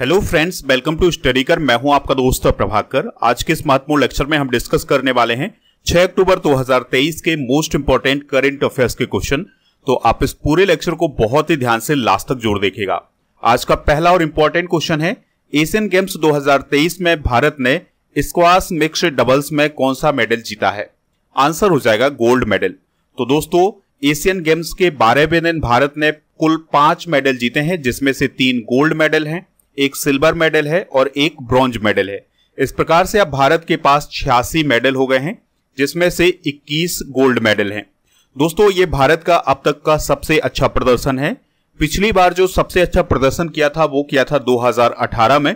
Hello friends welcome to study कर मैं हूं आपका दोस्त प्रभाकर आज के इस महत्वपूर्ण लेक्चर में हम डिस्कस करने वाले हैं 6 अक्टूबर 2023 के मोस्ट इंपॉर्टेंट करंट अफेयर्स के क्वेश्चन तो आप इस पूरे लेक्चर को बहुत ही ध्यान से लास्ट तक जोड़ देखेगा आज का पहला और इम्पोर्टेंट क्वेश्चन है एशियन गेम्स 2023 में भारत ने स्क्वास मिक्स डबल्स में कौन सा मेडल जीता है आंसर हो जाएगा गोल्ड मेडल तो दोस्तों एशियन गेम्स के बारहवें दिन भारत ने कुल पांच मेडल जीते हैं जिसमें से तीन गोल्ड मेडल हैं एक सिल्वर मेडल है और एक ब्रॉन्ज मेडल है इस प्रकार से अब भारत के पास छियासी मेडल हो गए हैं जिसमें से 21 गोल्ड मेडल हैं दोस्तों ये भारत का अब तक का सबसे अच्छा प्रदर्शन है पिछली बार जो सबसे अच्छा प्रदर्शन किया था वो किया था 2018 में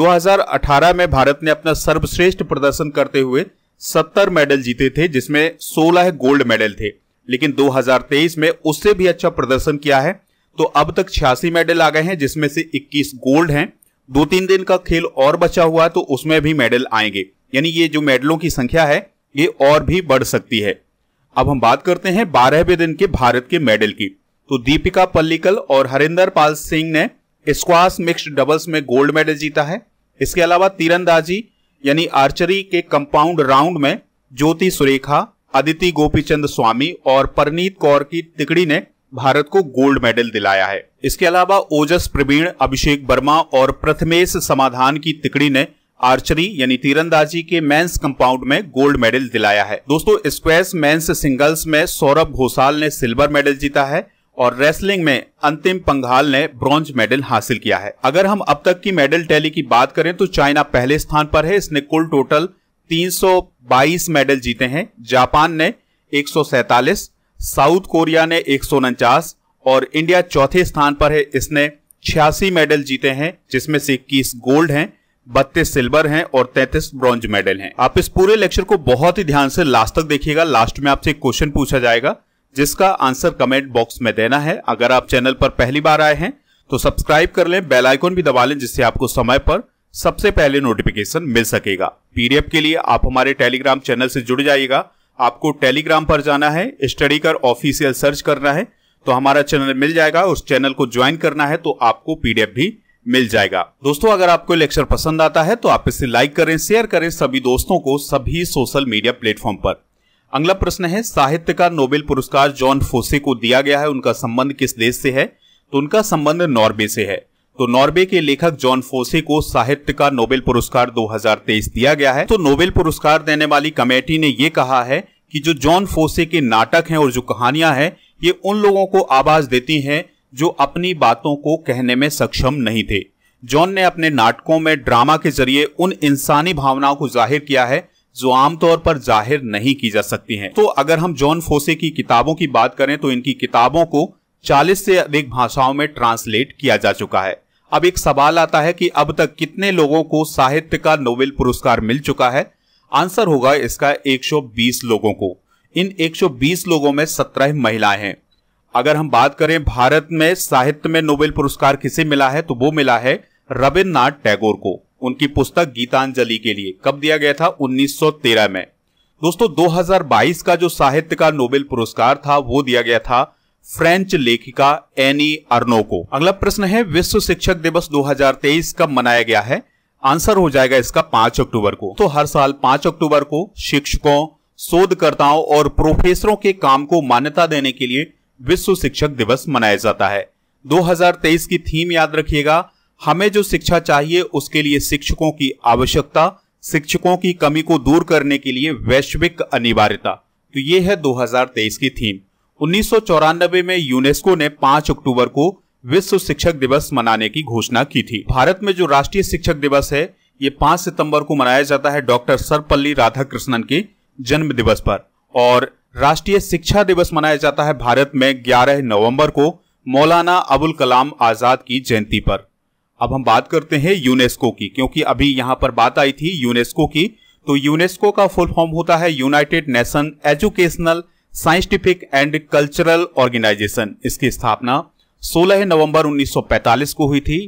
2018 में भारत ने अपना सर्वश्रेष्ठ प्रदर्शन करते हुए 70 मेडल जीते थे जिसमें 16 गोल्ड मेडल थे लेकिन 2023 में उससे भी अच्छा प्रदर्शन किया है तो अब तक छियासी मेडल आ गए हैं जिसमें से 21 गोल्ड हैं दो तीन दिन का खेल और बचा हुआ है तो उसमें भी मेडल आएंगे यानी ये जो मेडलों की संख्या है ये और भी बढ़ सकती है अब हम बात करते हैं बारहवें दिन के भारत के मेडल की तो दीपिका पल्लिकल और हरिंदर पाल सिंह ने स्क्वास मिक्स्ड डबल्स में गोल्ड मेडल जीता है इसके अलावा तीरंदाजी यानी आर्चरी के कंपाउंड राउंड में ज्योति सुरेखा अदिति गोपीचंद स्वामी और परनीत कौर की तिकड़ी ने भारत को गोल्ड मेडल दिलाया है इसके अलावा ओजस प्रवीण अभिषेक वर्मा और प्रथमेश समाधान की तिकड़ी ने आर्चरी यानी तीरंदाजी के मेंस कंपाउंड में गोल्ड मेडल दिलाया है दोस्तों स्क्वेस मेंस सिंगल्स में सौरभ घोषाल ने सिल्वर मेडल जीता है और रेसलिंग में अंतिम पंघाल ने ब्रॉन्ज मेडल हासिल किया है अगर हम अब तक की मेडल टैली की बात करें तो चाइना पहले स्थान पर है इसने कुल टोटल 322 मेडल जीते हैं जापान ने एक साउथ कोरिया ने एक और इंडिया चौथे स्थान पर है इसने छियासी मेडल जीते हैं जिसमें से इक्कीस गोल्ड हैं बत्तीस सिल्वर हैं और तैतीस ब्रॉन्ज मेडल हैं आप इस पूरे लेक्चर को बहुत ही ध्यान से लास्ट तक देखिएगा लास्ट में आपसे क्वेश्चन पूछा जाएगा जिसका आंसर कमेंट बॉक्स में देना है अगर आप चैनल पर पहली बार आए हैं तो सब्सक्राइब कर लें बेल आइकन भी दबा लें जिससे आपको समय पर सबसे पहले नोटिफिकेशन मिल सकेगा पीडीएफ के लिए आप हमारे टेलीग्राम चैनल से जुड़ जाइएगा आपको टेलीग्राम पर जाना है स्टडी कर ऑफिशियल सर्च करना है तो हमारा चैनल मिल जाएगा उस चैनल को ज्वाइन करना है तो आपको पीडीएफ भी मिल जाएगा दोस्तों अगर आपको लेक्चर पसंद आता है तो आप इसे लाइक करें शेयर करें सभी दोस्तों को सभी सोशल मीडिया प्लेटफॉर्म पर अगला प्रश्न है साहित्य का नोबेल पुरस्कार जॉन फोसे को दिया गया है उनका संबंध किस देश से है तो उनका संबंध नॉर्वे से है तो नॉर्वे के लेखक जॉन फोसे को साहित्य का नोबेल पुरस्कार 2023 दिया गया है तो नोबेल पुरस्कार देने वाली कमेटी ने यह कहा है कि जो जॉन फोसे के नाटक हैं और जो कहानियां हैं ये उन लोगों को आवाज देती हैं जो अपनी बातों को कहने में सक्षम नहीं थे जॉन ने अपने नाटकों में ड्रामा के जरिए उन इंसानी भावनाओं को जाहिर किया है जो आमतौर पर जाहिर नहीं की जा सकती हैं। तो अगर हम जॉन फोसे की किताबों की बात करें तो इनकी किताबों को 40 से अधिक भाषाओं में ट्रांसलेट किया जा चुका है अब एक सवाल आता है कि अब तक कितने लोगों को साहित्य का नोबेल पुरस्कार मिल चुका है आंसर होगा इसका 120 लोगों को इन 120 लोगों में 17 महिलाएं हैं अगर हम बात करें भारत में साहित्य में नोबेल पुरस्कार किसे मिला है तो वो मिला है रविन्द्रनाथ टैगोर को उनकी पुस्तक गीतांजलि के लिए कब दिया गया था 1913 में दोस्तों 2022 का जो साहित्य का नोबेल पुरस्कार था वो दिया गया था फ्रेंच लेखिका एनी अर्नो को अगला प्रश्न है विश्व शिक्षक दिवस 2023 कब मनाया गया है आंसर हो जाएगा इसका 5 अक्टूबर को तो हर साल 5 अक्टूबर को शिक्षकों शोधकर्ताओं और प्रोफेसरों के काम को मान्यता देने के लिए विश्व शिक्षक दिवस मनाया जाता है 2023 की थीम याद रखिएगा हमें जो शिक्षा चाहिए उसके लिए शिक्षकों की आवश्यकता शिक्षकों की कमी को दूर करने के लिए वैश्विक अनिवार्यता तो ये है 2023 की थीम उन्नीस में यूनेस्को ने 5 अक्टूबर को विश्व शिक्षक दिवस मनाने की घोषणा की थी भारत में जो राष्ट्रीय शिक्षक दिवस है ये 5 सितंबर को मनाया जाता है डॉक्टर सर्वपल्ली राधाकृष्णन के जन्म दिवस पर और राष्ट्रीय शिक्षा दिवस मनाया जाता है भारत में ग्यारह नवम्बर को मौलाना अबुल कलाम आजाद की जयंती पर अब हम बात करते हैं यूनेस्को की क्योंकि अभी यहाँ पर बात आई थी यूनेस्को की तो यूनेस्को का फुल फॉर्म होता है United Nation Educational Scientific and Cultural Organisation इसकी स्थापना 16 नवंबर 1945 को हुई थी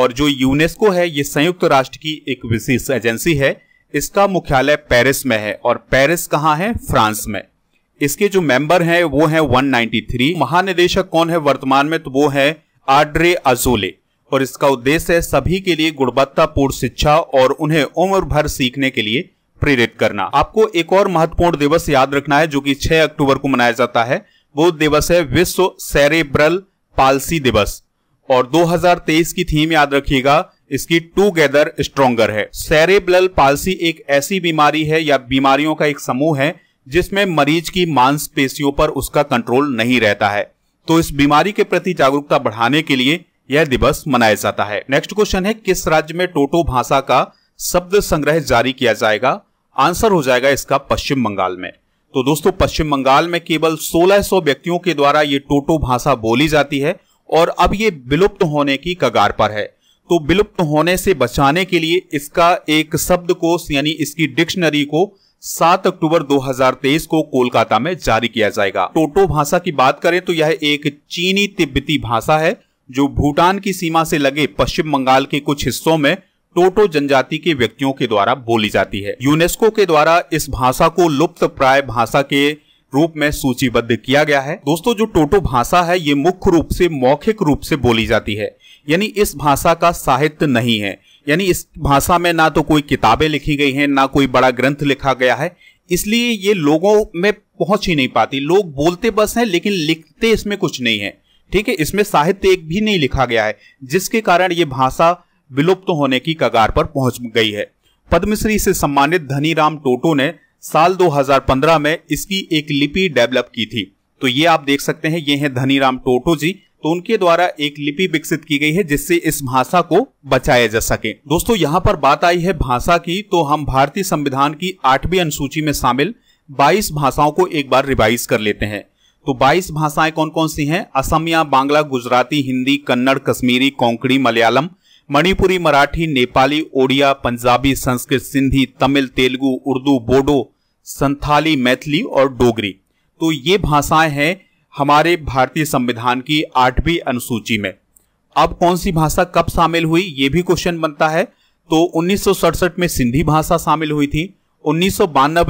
और जो यूनेस्को है ये संयुक्त राष्ट्र की एक विशेष एजेंसी है इसका मुख्यालय पेरिस में है और पेरिस कहाँ है फ्रांस में इसके जो मेंबर हैं वो हैं 193 महानिदेशक कौन है वर्तमान में तो वो है आड्रे अजोले और इसका उद्देश्य है सभी के लिए गुणवत्तापूर्ण शिक्षा और उन्हें उम्र भर सीखने के लिए प्रेरित करना आपको एक और महत्वपूर्ण दिवस याद रखना है जो कि 6 अक्टूबर को मनाया जाता है वो दिवस है विश्व सेरेब्रल पालसी दिवस और 2023 की थीम याद रखिएगा इसकी टूगेदर स्ट्रोंगर है सेरेब्रल पालसी एक ऐसी बीमारी है या बीमारियों का एक समूह है जिसमें मरीज की मांसपेशियों पर उसका कंट्रोल नहीं रहता है तो इस बीमारी के प्रति जागरूकता बढ़ाने के लिए यह दिवस मनाया जाता है नेक्स्ट क्वेश्चन है किस राज्य में टोटो भाषा का शब्द संग्रह जारी किया जाएगा आंसर हो जाएगा इसका पश्चिम बंगाल में तो दोस्तों पश्चिम बंगाल में केवल 1600 व्यक्तियों के द्वारा ये टोटो भाषा बोली जाती है और अब ये विलुप्त होने की कगार पर है तो विलुप्त होने से बचाने के लिए इसका एक शब्दकोश यानी इसकी डिक्शनरी को 7 अक्टूबर 2023 को कोलकाता में जारी किया जाएगा टोटो भाषा की बात करें तो यह एक चीनी तिब्बती भाषा है जो भूटान की सीमा से लगे पश्चिम बंगाल के कुछ हिस्सों में टोटो जनजाति के व्यक्तियों के द्वारा बोली जाती है यूनेस्को के द्वारा इस भाषा को लुप्त प्राय भाषा के रूप में सूचीबद्ध किया गया है दोस्तों जो टोटो भाषा है ये मुख्य रूप से मौखिक रूप से बोली जाती है यानी इस भाषा का साहित्य नहीं है यानी इस भाषा में ना तो कोई किताबें लिखी गई हैं ना कोई बड़ा ग्रंथ लिखा गया है इसलिए ये लोगों में पहुंच ही नहीं पाती लोग बोलते बस हैं लेकिन लिखते इसमें कुछ नहीं है ठीक है इसमें साहित्य एक भी नहीं लिखा गया है जिसके कारण ये भाषा विलुप्त होने की कगार पर पहुंच गई है पद्मश्री से सम्मानित राम टोटो ने साल 2015 में इसकी एक लिपि डेवलप की थी तो ये आप देख सकते हैं ये हैं राम टोटो जी तो उनके द्वारा एक लिपि विकसित की गई है जिससे इस भाषा को बचाया जा सके दोस्तों यहाँ पर बात आई है भाषा की तो हम भारतीय संविधान की आठवीं अनुसूची में शामिल 22 भाषाओं को एक बार रिवाइज कर लेते हैं तो 22 भाषाएं कौन कौन सी हैं असमिया बांग्ला गुजराती हिंदी कन्नड़ कश्मीरी कोंकणी मलयालम मणिपुरी मराठी नेपाली ओडिया पंजाबी संस्कृत सिंधी तमिल तेलुगु उर्दू बोडो संथाली मैथिली और डोगरी तो ये भाषाएं हैं हमारे भारतीय संविधान की आठवीं अनुसूची में अब कौन सी भाषा कब शामिल हुई ये भी क्वेश्चन बनता है तो उन्नीस में सिंधी भाषा शामिल हुई थी उन्नीस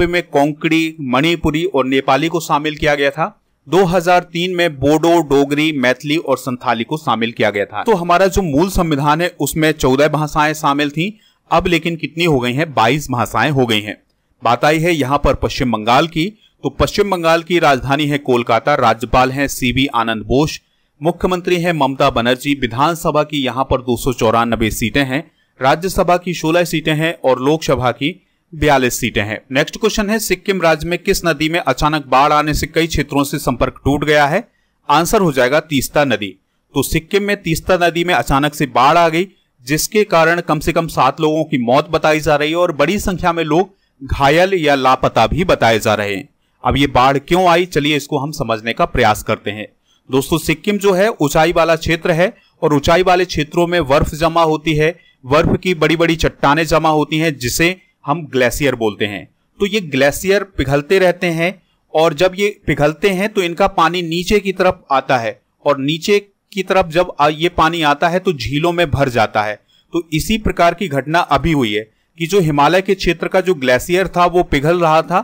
में कोंकड़ी मणिपुरी और नेपाली को शामिल किया गया था 2003 में बोडो डोगरी मैथिली और संथाली को शामिल किया गया था तो हमारा जो मूल संविधान है उसमें चौदह भाषाएं शामिल थी अब लेकिन कितनी हो गई हैं बाईस भाषाएं हो गई हैं बात आई है यहाँ पर पश्चिम बंगाल की तो पश्चिम बंगाल की राजधानी है कोलकाता राज्यपाल हैं सीबी आनंद बोस मुख्यमंत्री हैं ममता बनर्जी विधानसभा की यहाँ पर दो सीटें हैं राज्यसभा की सोलह सीटें हैं और लोकसभा की बयालीस सीटें हैं नेक्स्ट क्वेश्चन है सिक्किम राज्य में किस नदी में अचानक बाढ़ आने से कई क्षेत्रों से संपर्क टूट गया है आंसर हो जाएगा तीस्ता नदी तो सिक्किम में तीस्ता नदी में अचानक से बाढ़ आ गई जिसके कारण कम से कम सात लोगों की मौत बताई जा रही है और बड़ी संख्या में लोग घायल या लापता भी बताए जा रहे हैं अब ये बाढ़ क्यों आई चलिए इसको हम समझने का प्रयास करते हैं दोस्तों सिक्किम जो है ऊंचाई वाला क्षेत्र है और ऊंचाई वाले क्षेत्रों में बर्फ जमा होती है बर्फ की बड़ी बड़ी चट्टाने जमा होती हैं जिसे हम ग्लेशियर बोलते हैं तो ये ग्लेशियर पिघलते रहते हैं और जब ये पिघलते हैं तो इनका पानी नीचे की तरफ आता है और नीचे की तरफ जब ये पानी आता है तो झीलों में भर जाता है तो इसी प्रकार की घटना अभी हुई है कि जो हिमालय के क्षेत्र का जो ग्लेशियर था वो पिघल रहा था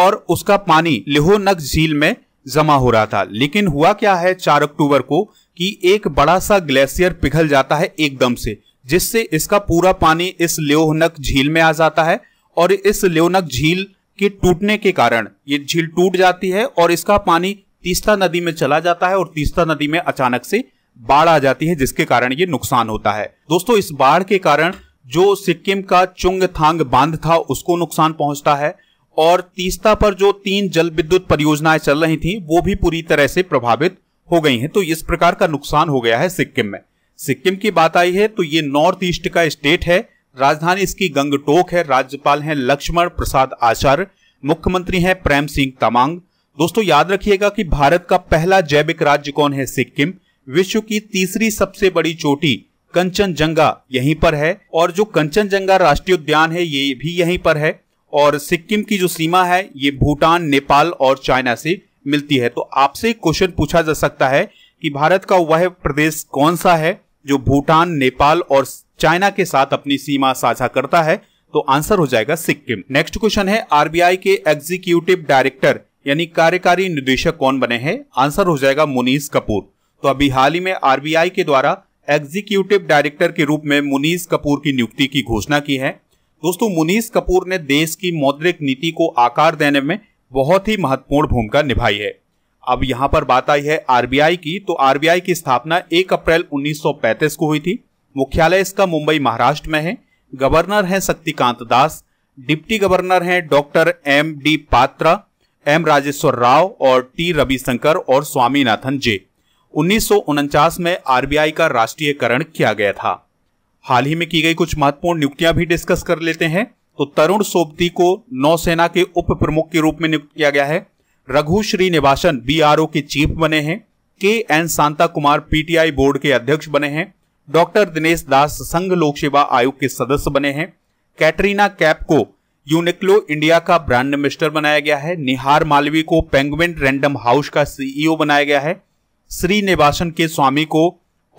और उसका पानी लेहोनक झील में जमा हो रहा था लेकिन हुआ क्या है चार अक्टूबर को कि एक बड़ा सा ग्लेशियर पिघल जाता है एकदम से जिससे इसका पूरा पानी इस लेनक झील में आ जाता है और इस लेनक झील के टूटने के कारण ये झील टूट जाती है और इसका पानी तीस्ता नदी में चला जाता है और तीस्ता नदी में अचानक से बाढ़ आ जाती है जिसके कारण ये नुकसान होता है दोस्तों इस बाढ़ के कारण जो सिक्किम का चुंग थांग बांध था उसको नुकसान पहुंचता है और तीस्ता पर जो तीन जल विद्युत परियोजनाएं चल रही थी वो भी पूरी तरह से प्रभावित हो गई हैं तो इस प्रकार का नुकसान हो गया है सिक्किम में सिक्किम की बात आई है तो ये नॉर्थ ईस्ट का स्टेट है राजधानी इसकी गंगटोक है राज्यपाल हैं लक्ष्मण प्रसाद आचार्य मुख्यमंत्री हैं प्रेम सिंह तमांग दोस्तों याद रखिएगा कि भारत का पहला जैविक राज्य कौन है सिक्किम विश्व की तीसरी सबसे बड़ी चोटी कंचनजंगा यहीं पर है और जो कंचनजंगा राष्ट्रीय उद्यान है ये भी यहीं पर है और सिक्किम की जो सीमा है ये भूटान नेपाल और चाइना से मिलती है तो आपसे क्वेश्चन पूछा जा सकता है कि भारत का वह प्रदेश कौन सा है जो भूटान नेपाल और चाइना के साथ अपनी सीमा साझा करता है तो आंसर हो जाएगा सिक्किम नेक्स्ट क्वेश्चन है आरबीआई के एग्जीक्यूटिव डायरेक्टर यानी कार्यकारी निदेशक कौन बने हैं आंसर हो जाएगा मुनीस कपूर तो अभी हाल ही में आरबीआई के द्वारा एग्जीक्यूटिव डायरेक्टर के रूप में मुनीस कपूर की नियुक्ति की घोषणा की है दोस्तों मुनीस कपूर ने देश की मौद्रिक नीति को आकार देने में बहुत ही महत्वपूर्ण भूमिका निभाई है अब यहां पर बात आई है आरबीआई की तो आरबीआई की स्थापना 1 अप्रैल 1935 को हुई थी मुख्यालय इसका मुंबई महाराष्ट्र में है गवर्नर हैं शक्तिकांत दास डिप्टी गवर्नर हैं doctor M D Patra M Rajeshwar Rao और टी रविशंकर और स्वामीनाथन जे उन्नीस में आरबीआई का राष्ट्रीयकरण किया गया था हाल ही में की गई कुछ महत्वपूर्ण नियुक्तियां भी डिस्कस कर लेते हैं तो तरुण सोबती को नौसेना के उप प्रमुख के रूप में नियुक्त किया गया है रघु श्रीनिवासन ओ के चीफ बने हैं K N Shanta Kumar PTI board के अध्यक्ष बने हैं डॉक्टर दिनेश दास संघ लोक सेवा आयोग के सदस्य बने हैं कैटरीना कैप को यूनिक्लो इंडिया का ब्रांड मिस्टर बनाया गया है निहार मालवी को पेंगुइन रैंडम हाउस का सीईओ e बनाया गया है श्रीनिवासन के स्वामी को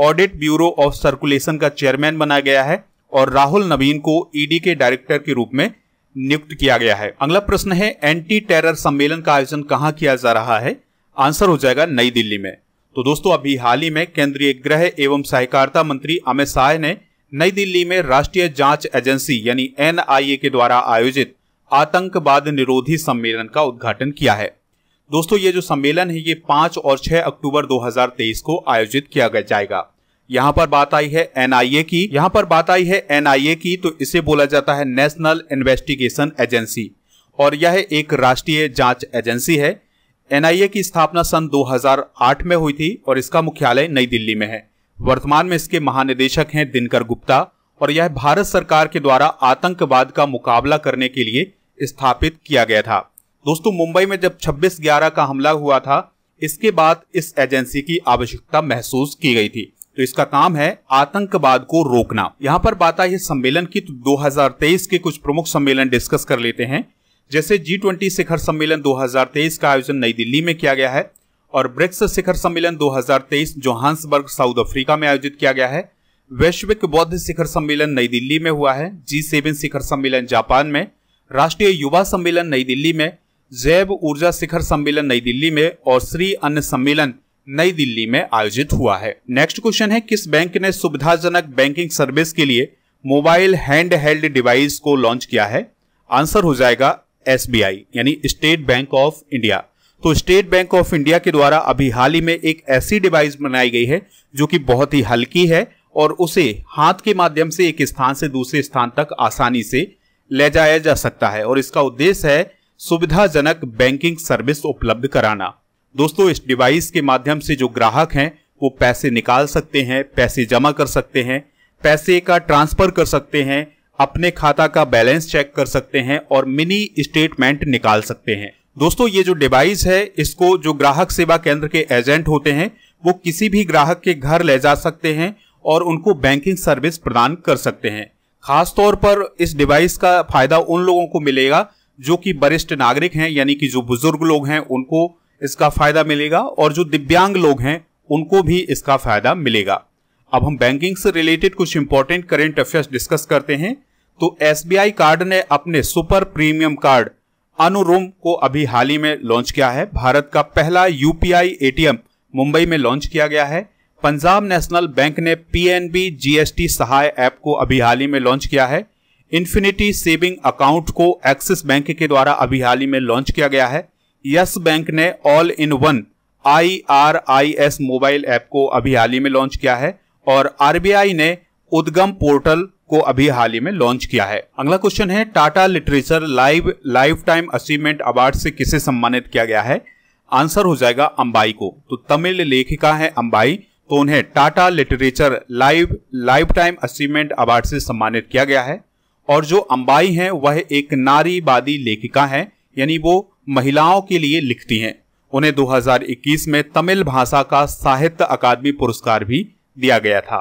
ऑडिट ब्यूरो ऑफ सर्कुलेशन का चेयरमैन बनाया गया है और राहुल नवीन को ईडी e के डायरेक्टर के रूप में नियुक्त किया गया है अगला प्रश्न है एंटी टेरर सम्मेलन का आयोजन कहाँ किया जा रहा है आंसर हो जाएगा नई दिल्ली में तो दोस्तों अभी हाल ही में केंद्रीय गृह एवं सहकारिता मंत्री अमित शाह ने नई दिल्ली में राष्ट्रीय जांच एजेंसी यानी एनआईए के द्वारा आयोजित आतंकवाद निरोधी सम्मेलन का उद्घाटन किया है दोस्तों ये जो सम्मेलन है ये पांच और छह अक्टूबर 2023 को आयोजित किया जाएगा यहाँ पर बात आई है एनआईए की यहाँ पर बात आई है एनआईए की तो इसे बोला जाता है नेशनल इन्वेस्टिगेशन एजेंसी और यह एक राष्ट्रीय जांच एजेंसी है एनआईए की स्थापना सन 2008 में हुई थी और इसका मुख्यालय नई दिल्ली में है वर्तमान में इसके महानिदेशक हैं दिनकर गुप्ता और यह भारत सरकार के द्वारा आतंकवाद का मुकाबला करने के लिए स्थापित किया गया था दोस्तों मुंबई में जब 26 ग्यारह का हमला हुआ था इसके बाद इस एजेंसी की आवश्यकता महसूस की गई थी तो इसका काम है आतंकवाद को रोकना यहाँ पर बात आई है सम्मेलन की तो 2023 के कुछ प्रमुख सम्मेलन डिस्कस कर लेते हैं जैसे जी ट्वेंटी शिखर सम्मेलन 2023 का आयोजन नई दिल्ली में किया गया है और ब्रिक्स शिखर सम्मेलन 2023 जोहान्सबर्ग साउथ अफ्रीका में आयोजित किया गया है वैश्विक बौद्ध शिखर सम्मेलन नई दिल्ली में हुआ है जी सेवन शिखर सम्मेलन जापान में राष्ट्रीय युवा सम्मेलन नई दिल्ली में जैव ऊर्जा शिखर सम्मेलन नई दिल्ली में और श्री अन्न सम्मेलन नई दिल्ली में आयोजित हुआ है नेक्स्ट क्वेश्चन है किस बैंक ने सुविधाजनक बैंकिंग सर्विस के लिए मोबाइल हैंड हेल्ड डिवाइस को लॉन्च किया है आंसर हो जाएगा एस यानी स्टेट बैंक ऑफ इंडिया तो स्टेट बैंक ऑफ इंडिया के द्वारा अभी हाल ही में एक ऐसी डिवाइस बनाई गई है जो कि बहुत ही हल्की है और उसे हाथ के माध्यम से एक स्थान से दूसरे स्थान तक आसानी से ले जाया जा सकता है और इसका उद्देश्य है सुविधाजनक बैंकिंग सर्विस उपलब्ध कराना दोस्तों इस डिवाइस के माध्यम से जो ग्राहक हैं वो पैसे निकाल सकते हैं पैसे जमा कर सकते हैं पैसे का ट्रांसफर कर सकते हैं अपने खाता का बैलेंस चेक कर सकते हैं और मिनी स्टेटमेंट निकाल सकते हैं दोस्तों ये जो डिवाइस है इसको जो ग्राहक सेवा केंद्र के एजेंट होते हैं वो किसी भी ग्राहक के घर ले जा सकते हैं और उनको बैंकिंग सर्विस प्रदान कर सकते हैं खास तौर पर इस डिवाइस का फायदा उन लोगों को मिलेगा जो कि वरिष्ठ नागरिक हैं यानी कि जो बुजुर्ग लोग हैं उनको इसका फायदा मिलेगा और जो दिव्यांग लोग हैं उनको भी इसका फायदा मिलेगा अब हम बैंकिंग से रिलेटेड कुछ इंपॉर्टेंट करेंट अफेयर्स डिस्कस करते हैं तो एस कार्ड ने अपने सुपर प्रीमियम कार्ड अनुरूम को अभी हाल ही में लॉन्च किया है भारत का पहला यूपीआई एटीएम मुंबई में लॉन्च किया गया है पंजाब नेशनल बैंक ने पीएनबी जीएसटी सहाय ऐप को अभी हाल ही में लॉन्च किया है इन्फिनिटी सेविंग अकाउंट को एक्सिस बैंक के द्वारा अभी हाल ही में लॉन्च किया गया है यस बैंक ने all in one I R I S mobile app को अभी हाल ही में लॉन्च किया है और आरबीआई ने उद्गम पोर्टल को अभी हाल ही में लॉन्च किया है अगला क्वेश्चन है Tata literature live lifetime achievement award से किसे सम्मानित किया गया है आंसर हो जाएगा अंबाई को तो तमिल लेखिका है अंबाई तो उन्हें Tata literature live lifetime achievement award से सम्मानित किया गया है और जो अंबाई है वह एक नारीवादी लेखिका है यानी वो महिलाओं के लिए लिखती हैं उन्हें 2021 में तमिल भाषा का साहित्य अकादमी पुरस्कार भी दिया गया था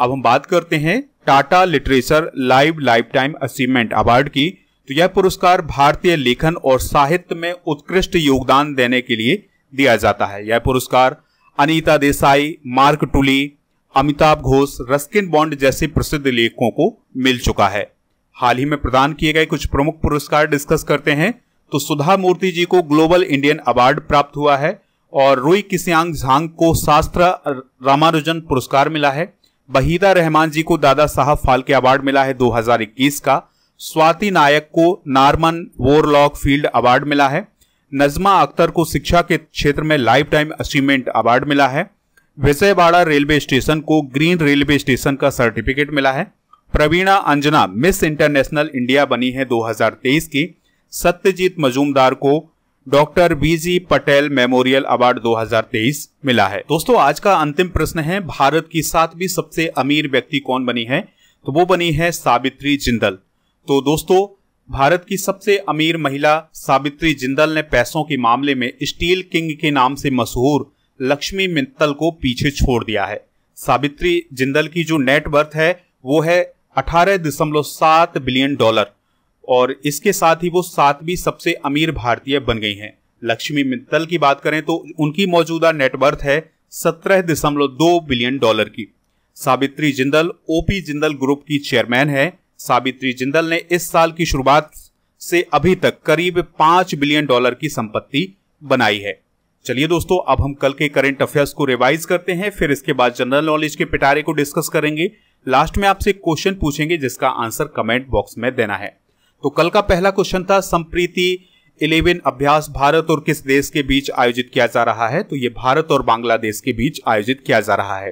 अब हम बात करते हैं Tata literature live lifetime achievement award की तो यह पुरस्कार भारतीय लेखन और साहित्य में उत्कृष्ट योगदान देने के लिए दिया जाता है यह पुरस्कार Anita Desai Mark Tully Amitabh Ghosh Ruskin Bond जैसे प्रसिद्ध लेखकों को मिल चुका है हाल ही में प्रदान किए गए कुछ प्रमुख पुरस्कार डिस्कस करते हैं तो सुधा मूर्ति जी को ग्लोबल इंडियन अवार्ड प्राप्त हुआ है और रोई किसियांग झांग को शास्त्र रामानुजन पुरस्कार मिला है बहीदा रहमान जी को दादा साहब फाल्के अवार्ड मिला है 2021 का स्वाति नायक को नार्मन वोरलॉक फील्ड अवार्ड मिला है नजमा अख्तर को शिक्षा के क्षेत्र में लाइफ टाइम अचीवमेंट अवार्ड मिला है विजयवाड़ा रेलवे स्टेशन को ग्रीन रेलवे स्टेशन का सर्टिफिकेट मिला है Praveena Anjana miss international India बनी है 2023 की सत्यजीत मजूमदार को doctor B G Patel memorial award 2023 मिला है दोस्तों आज का अंतिम प्रश्न है भारत की सातवीं सबसे अमीर व्यक्ति कौन बनी है तो वो बनी है सावित्री जिंदल तो दोस्तों भारत की सबसे अमीर महिला सावित्री जिंदल ने पैसों के मामले में स्टील किंग के नाम से मशहूर लक्ष्मी मित्तल को पीछे छोड़ दिया है सावित्री जिंदल की जो नेटवर्थ है वो है सात बिलियन डॉलर और इसके साथ ही वो सातवीं सबसे अमीर भारतीय बन गई हैं लक्ष्मी मित्तल की बात करें तो उनकी मौजूदा नेटवर्थ है सत्रह दशमलव दो बिलियन डॉलर की सावित्री जिंदल ओपी जिंदल ग्रुप की चेयरमैन है सावित्री जिंदल ने इस साल की शुरुआत से अभी तक करीब पांच बिलियन डॉलर की संपत्ति बनाई है चलिए दोस्तों अब हम कल के करंट अफेयर्स को रिवाइज करते हैं फिर इसके बाद जनरल नॉलेज के पिटारे को डिस्कस करेंगे लास्ट में आपसे क्वेश्चन पूछेंगे जिसका आंसर कमेंट बॉक्स में देना है तो कल का पहला क्वेश्चन था संप्रीति इलेवन अभ्यास भारत और किस देश के बीच आयोजित किया जा रहा है तो ये भारत और बांग्लादेश के बीच आयोजित किया जा रहा है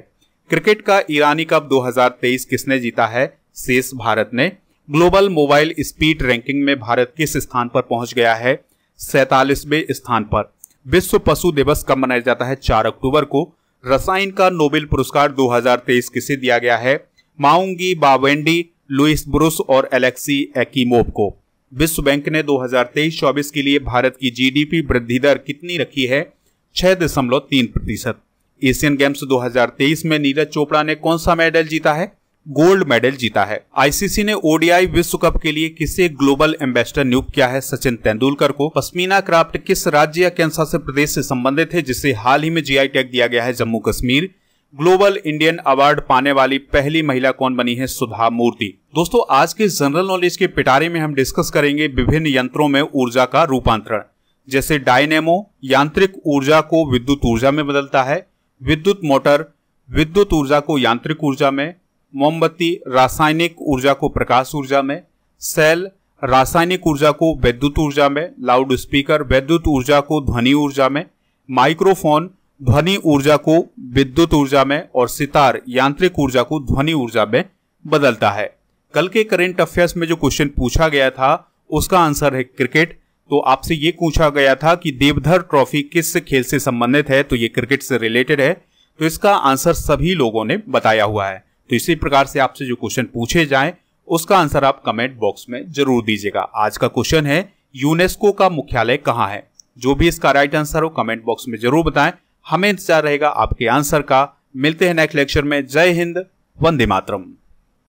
क्रिकेट का ईरानी कप 2023 किसने जीता है शेष भारत ने ग्लोबल मोबाइल स्पीड रैंकिंग में भारत किस स्थान पर पहुंच गया है सैतालीसवें स्थान पर विश्व पशु दिवस कब मनाया जाता है 4 अक्टूबर को रसायन का नोबेल पुरस्कार 2023 किसे दिया गया है माउंगी बावेंडी लुइस ब्रुस और एलेक्सी एकीमोव को विश्व बैंक ने 2023-24 के लिए भारत की जीडीपी वृद्धि दर कितनी रखी है छह दशमलव तीन प्रतिशत एशियन गेम्स 2023 में नीरज चोपड़ा ने कौन सा मेडल जीता है गोल्ड मेडल जीता है आईसीसी ने ओडीआई विश्व कप के लिए किसे ग्लोबल एम्बेसडर नियुक्त किया है सचिन तेंदुलकर को पश्मीना क्राफ्ट किस राज्य या कैंसा से प्रदेश से संबंधित है जिसे हाल ही में जीआई टैग दिया गया है Jammu Kashmir global Indian award पाने वाली पहली महिला कौन बनी है सुधा मूर्ति दोस्तों आज के जनरल नॉलेज के पिटारे में हम डिस्कस करेंगे विभिन्न यंत्रों में ऊर्जा का रूपांतरण जैसे डायनेमो यांत्रिक ऊर्जा को विद्युत ऊर्जा में बदलता है विद्युत मोटर विद्युत ऊर्जा को यांत्रिक ऊर्जा में मोमबत्ती रासायनिक ऊर्जा को प्रकाश ऊर्जा में सेल रासायनिक ऊर्जा को वैद्युत ऊर्जा में लाउड स्पीकर वैद्युत ऊर्जा को ध्वनि ऊर्जा में माइक्रोफोन ध्वनि ऊर्जा को विद्युत ऊर्जा में और सितार यांत्रिक ऊर्जा को ध्वनि ऊर्जा में बदलता है कल के करेंट अफेयर्स में जो क्वेश्चन पूछा गया था उसका आंसर है क्रिकेट तो आपसे ये पूछा गया था कि देवधर ट्रॉफी किस खेल से संबंधित है तो ये क्रिकेट से रिलेटेड है तो इसका आंसर सभी लोगों ने बताया हुआ है तो इसी प्रकार से आपसे जो क्वेश्चन पूछे जाए उसका आंसर आप कमेंट बॉक्स में जरूर दीजिएगा आज का क्वेश्चन है यूनेस्को का मुख्यालय कहाँ है जो भी इसका राइट आंसर हो कमेंट बॉक्स में जरूर बताएं हमें इंतजार रहेगा आपके आंसर का मिलते हैं नेक्स्ट लेक्चर में जय हिंद वंदे मातरम